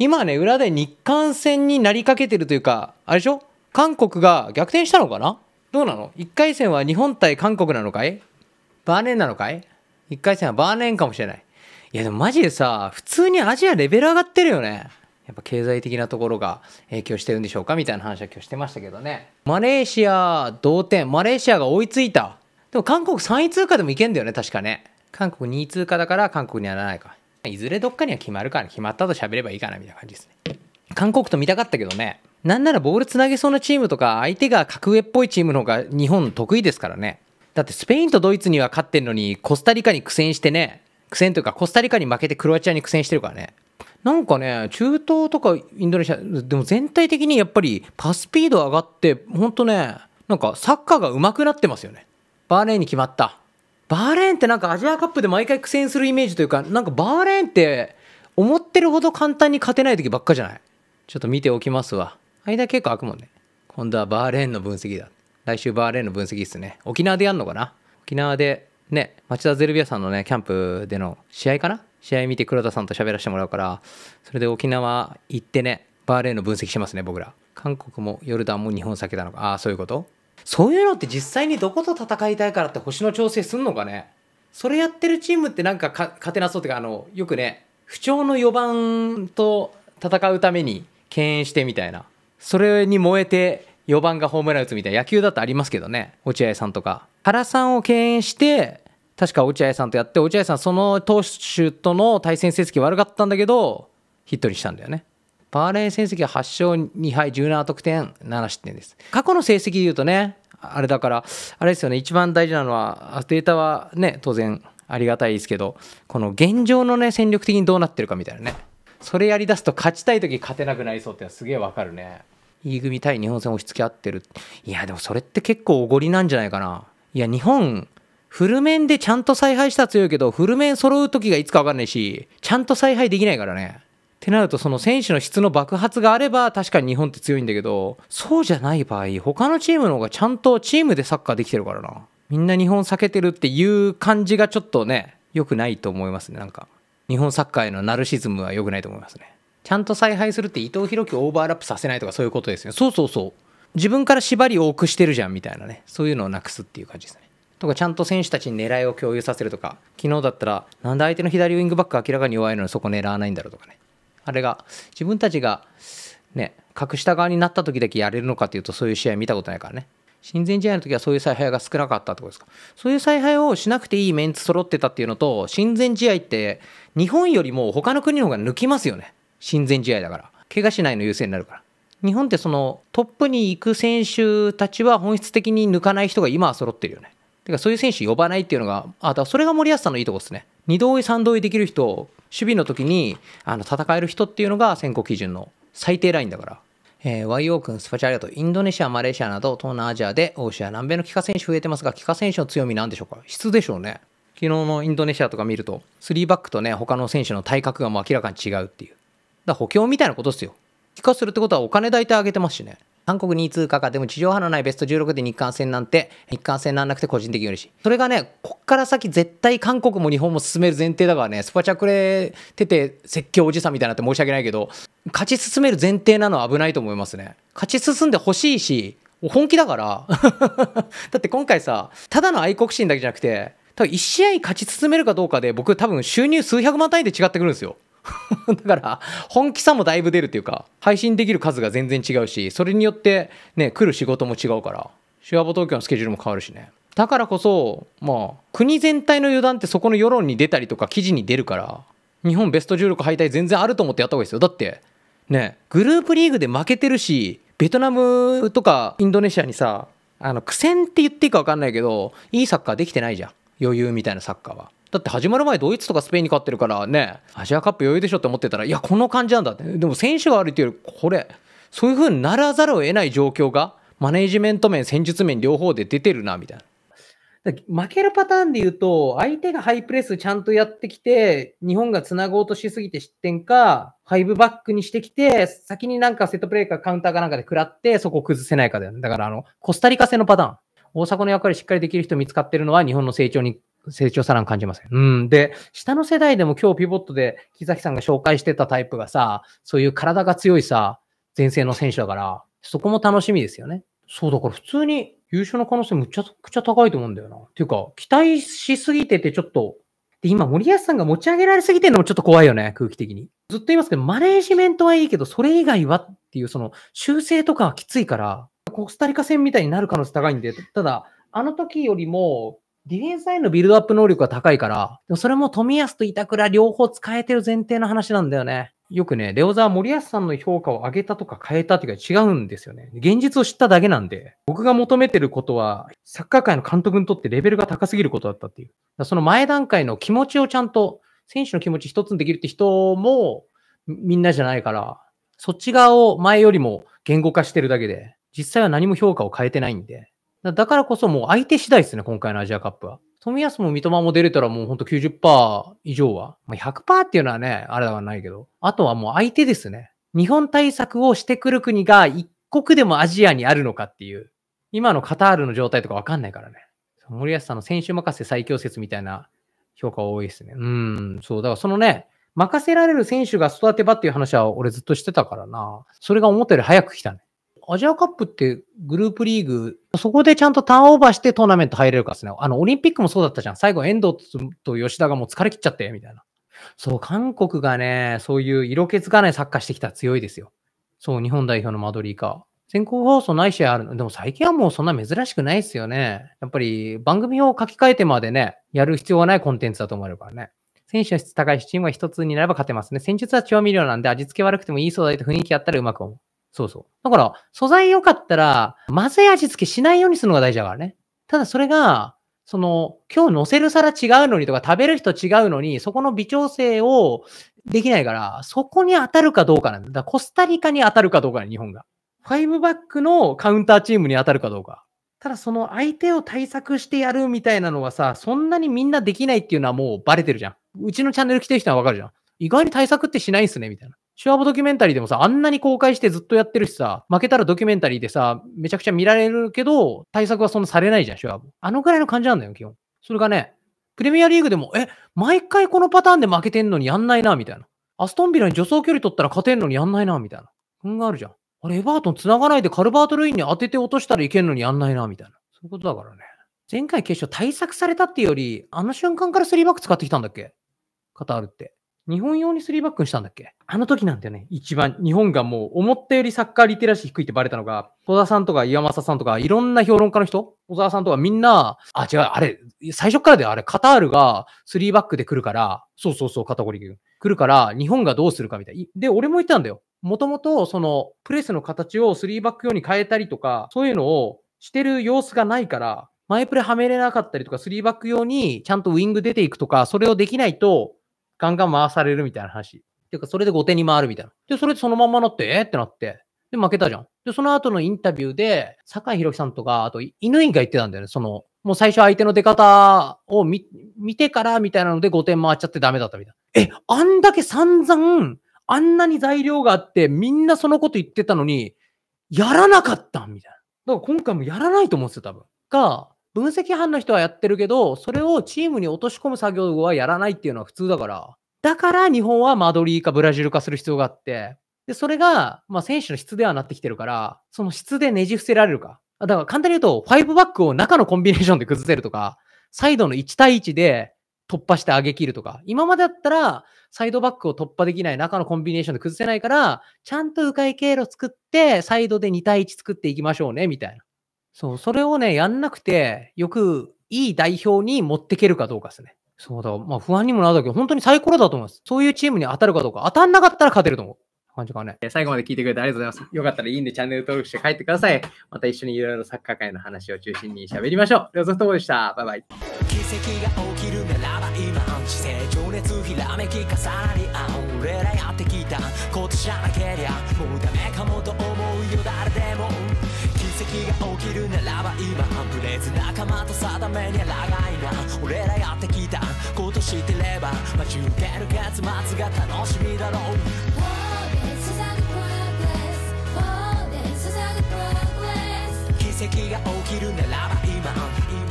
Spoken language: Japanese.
今ね、裏で日韓戦になりかけてるというか、あれでしょ韓国が逆転したのかなどうなの ?1 回戦は日本対韓国なのかいバーネンなのかい ?1 回戦はバーネンかもしれない。いやでもマジでさ、普通にアジアレベル上がってるよね。やっぱ経済的なところが影響してるんでしょうかみたいな話は今日してましたけどね。マレーシア同点。マレーシアが追いついた。でも韓国3位通過でもいけんだよね、確かね。韓国2位通過だから韓国にはならないか。いずれどっかには決まるから、決まったと喋ればいいかなみたいな感じですね。韓国と見たかったけどね、なんならボールつなげそうなチームとか、相手が格上っぽいチームの方が日本得意ですからね。だってスペインとドイツには勝ってんのに、コスタリカに苦戦してね、苦戦というか、コスタリカに負けてクロアチアに苦戦してるからね。なんかね、中東とかインドネシア、でも全体的にやっぱりパスピード上がって、ほんとね、なんかサッカーが上手くなってますよね。バーレーンに決まった。バーレーンってなんかアジアカップで毎回苦戦するイメージというか、なんかバーレーンって思ってるほど簡単に勝てない時ばっかじゃないちょっと見ておきますわ。間結構開くもんね。今度はバーレーンの分析だ。来週バーレーンの分析っすね。沖縄でやんのかな沖縄でね、町田ゼルビアさんのね、キャンプでの試合かな試合見て黒田さんと喋らせてもらうから、それで沖縄行ってね、バーレーンの分析しますね、僕ら。韓国もヨルダンも日本先なのか。ああ、そういうことそういうのって実際にどこと戦いたいからって星の調整すんのかねそれやってるチームってなんかか勝てなそうっていうかあのよくね不調の4番と戦うために敬遠してみたいなそれに燃えて4番がホームラン打つみたいな野球だとありますけどね落合さんとか原さんを敬遠して確か落合さんとやって落合さんその投手との対戦成績悪かったんだけどヒットにしたんだよねパーレー成績は8勝2敗17得点7失点です過去の成績でいうとねあれだからあれですよね一番大事なのはデータはね当然ありがたいですけどこの現状のね戦力的にどうなってるかみたいなねそれやりだすと勝ちたい時勝てなくなりそうってすげえわかるね E 組対日本戦押し付け合ってるいやでもそれって結構おごりなんじゃないかないや日本フル面でちゃんと采配したら強いけどフル面揃う時がいつか分かんないしちゃんと采配できないからねってなるとその選手の質の爆発があれば確かに日本って強いんだけどそうじゃない場合他のチームの方がちゃんとチームでサッカーできてるからなみんな日本避けてるっていう感じがちょっとね良くないと思いますねなんか日本サッカーへのナルシズムは良くないと思いますねちゃんと采配するって伊藤洋樹をオーバーラップさせないとかそういうことですよねそうそうそう自分から縛りを多くしてるじゃんみたいなねそういうのをなくすっていう感じですねとかちゃんと選手たちに狙いを共有させるとか昨日だったらなんで相手の左ウィングバック明らかに弱いのにそこ狙わないんだろうとかねあれが自分たちがね格下側になった時だけやれるのかっていうとそういう試合見たことないからね親善試合の時はそういう采配が少なかったってことですかそういう采配をしなくていいメンツ揃ってたっていうのと親善試合って日本よりも他の国の方が抜きますよね親善試合だから怪我しないの優勢になるから日本ってそのトップに行く選手たちは本質的に抜かない人が今は揃ってるよねてかそういう選手呼ばないっていうのが、あ、だそれが森保さんのいいとこですね。二同意三同意できる人、守備の時にあの戦える人っていうのが選考基準の最低ラインだから。えー、YO 君、スパチャありがとう。インドネシア、マレーシアなど東南アジアで欧州や南米の帰化選手増えてますが、帰化選手の強みなんでしょうか質でしょうね。昨日のインドネシアとか見ると、3バックとね、他の選手の体格がもう明らかに違うっていう。だ補強みたいなことですよ。帰化するってことはお金大体上げてますしね。韓国2通過か、でも地上波のないベスト16で日韓戦なんて、日韓戦なんなくて個人的に嬉しい。それがね、こっから先絶対韓国も日本も進める前提だからね、スパチャくれてて説教おじさんみたいになって申し訳ないけど、勝ち進める前提なのは危ないと思いますね。勝ち進んでほしいし、本気だから だって今回さ、ただの愛国心だけじゃなくて、多分1試合勝ち進めるかどうかで僕多分収入数百万単位で違ってくるんですよ。だから本気さもだいぶ出るっていうか配信できる数が全然違うしそれによってね来る仕事も違うからシュアボ東京のスケジュールも変わるしねだからこそまあ国全体の予断ってそこの世論に出たりとか記事に出るから日本ベスト16敗退全然あると思ってやった方がいいですよだってねグループリーグで負けてるしベトナムとかインドネシアにさあの苦戦って言っていいか分かんないけどいいサッカーできてないじゃん余裕みたいなサッカーはだって始まる前ドイツとかスペインに勝ってるからねアジアカップ余裕でしょって思ってたらいやこの感じなんだってでも選手が歩いてるこれそういう風にならざるを得ない状況がマネージメント面戦術面両方で出てるなみたいな。負けるパターンで言うと、相手がハイプレスちゃんとやってきて、日本がつなごうとしすぎて失点か、ファイブバックにしてきて、先になんかセットプレーかカウンターかなんかで食らって、そこを崩せないかだよね。だから、あの、コスタリカ戦のパターン。大阪の役割しっかりできる人見つかってるのは日本の成長に成長さらん感じません。うん。で、下の世代でも今日ピボットで木崎さんが紹介してたタイプがさ、そういう体が強いさ、前線の選手だから、そこも楽しみですよね。そう、だから普通に優勝の可能性むちゃくちゃ高いと思うんだよな。っていうか、期待しすぎててちょっと、で、今森保さんが持ち上げられすぎてるのもちょっと怖いよね、空気的に。ずっと言いますけど、マネージメントはいいけど、それ以外はっていう、その修正とかはきついから、コスタリカ戦みたいになる可能性高いんで、ただ、あの時よりもディフェンスラインのビルドアップ能力が高いから、でもそれも富安と板倉両方使えてる前提の話なんだよね。よくね、レオザは森保さんの評価を上げたとか変えたっていうか違うんですよね。現実を知っただけなんで、僕が求めてることは、サッカー界の監督にとってレベルが高すぎることだったっていう。その前段階の気持ちをちゃんと、選手の気持ち一つにできるって人も、みんなじゃないから、そっち側を前よりも言語化してるだけで、実際は何も評価を変えてないんで、だからこそもう相手次第ですね、今回のアジアカップは。富安も三笘も出れたらもうほんと90%以上は。100%っていうのはね、あれではないけど。あとはもう相手ですね。日本対策をしてくる国が一国でもアジアにあるのかっていう。今のカタールの状態とかわかんないからね。森保さんの選手任せ最強説みたいな評価多いですね。うん、そう。だからそのね、任せられる選手が育てばっていう話は俺ずっとしてたからな。それが思ったより早く来たね。アジアカップってグループリーグ、そこでちゃんとターンオーバーしてトーナメント入れるかですね。あの、オリンピックもそうだったじゃん。最後、遠藤と吉田がもう疲れ切っちゃって、みたいな。そう、韓国がね、そういう色気づかないサッカーしてきたら強いですよ。そう、日本代表のマドリーか。先行放送ない試合あるの。でも最近はもうそんな珍しくないですよね。やっぱり番組を書き換えてまでね、やる必要はないコンテンツだと思えるからね。選手の質高いし、チームは一つになれば勝てますね。戦術は調味料なんで味付け悪くてもいいそうだと雰囲気あったらうまく思う。そうそう。だから、素材良かったら、混ぜ味付けしないようにするのが大事だからね。ただそれが、その、今日乗せる皿違うのにとか、食べる人違うのに、そこの微調整をできないから、そこに当たるかどうかなんだ。だコスタリカに当たるかどうかね、日本が。ファイブバックのカウンターチームに当たるかどうか。ただその相手を対策してやるみたいなのはさ、そんなにみんなできないっていうのはもうバレてるじゃん。うちのチャンネル来てる人はわかるじゃん。意外に対策ってしないんすね、みたいな。シュワボドキュメンタリーでもさ、あんなに公開してずっとやってるしさ、負けたらドキュメンタリーでさ、めちゃくちゃ見られるけど、対策はそんなされないじゃん、シュワボ。あのぐらいの感じなんだよ、基本。それがね、プレミアリーグでも、え、毎回このパターンで負けてんのにやんないな、みたいな。アストンビラに助走距離取ったら勝てんのにやんないな、みたいな。そんがあるじゃん。あれ、エバートン繋がないでカルバート・ルインに当てて落としたらいけんのにやんないな、みたいな。そういうことだからね。前回決勝対策されたっていうより、あの瞬間から3バック使ってきたんだっけカタールって。日本用に3バックにしたんだっけあの時なんだよね。一番、日本がもう思ったよりサッカーリテラシー低いってバレたのが、戸田さんとか岩政さんとか、いろんな評論家の人、小沢さんとかみんな、あ、違う、あれ、最初からだよ、あれ、カタールが3バックで来るから、そうそうそう、ゴリ君。来るから、日本がどうするかみたい。で、俺も言ったんだよ。もともと、その、プレスの形を3バック用に変えたりとか、そういうのをしてる様子がないから、マイプレはめれなかったりとか、3バック用にちゃんとウィング出ていくとか、それをできないと、ガンガン回されるみたいな話。っていうか、それで後手に回るみたいな。で、それでそのまんまなって、えー、ってなって。で、負けたじゃん。で、その後のインタビューで、酒井宏樹さんとか、あと、犬院が言ってたんだよね。その、もう最初相手の出方を見、見てからみたいなので5点回っちゃってダメだったみたいな。え、あんだけ散々、あんなに材料があって、みんなそのこと言ってたのに、やらなかったみたいな。だから今回もやらないと思ってた、多分。が、分析班の人はやってるけど、それをチームに落とし込む作業はやらないっていうのは普通だから。だから日本はマドリーかブラジル化する必要があって、で、それが、まあ、選手の質ではなってきてるから、その質でねじ伏せられるか。だから簡単に言うと、5バックを中のコンビネーションで崩せるとか、サイドの1対1で突破して上げ切るとか、今までだったら、サイドバックを突破できない中のコンビネーションで崩せないから、ちゃんと迂回経路作って、サイドで2対1作っていきましょうね、みたいな。そう、それをね、やんなくて、よくいい代表に持ってけるかどうかですね。そうだ、まあ不安にもなるだけど、本当にサイコロだと思います。そういうチームに当たるかどうか、当たんなかったら勝てると思う。感じかね。最後まで聞いてくれてありがとうございます。よかったらいいんでチャンネル登録して帰ってください。また一緒にいろいろサッカー界の話を中心に喋りましょう。両ソフトボールでした。バイバイ。奇跡が起きるならば今情熱ひらめき重なり合う俺らやってきたことじゃなけりゃもうダメかもと思うよ誰でもが起きるならば今ブレず仲間と定めに抗いな俺らやってきたこと知ってれば待ち受ける結末が楽しみだろう奇跡が起きるならば今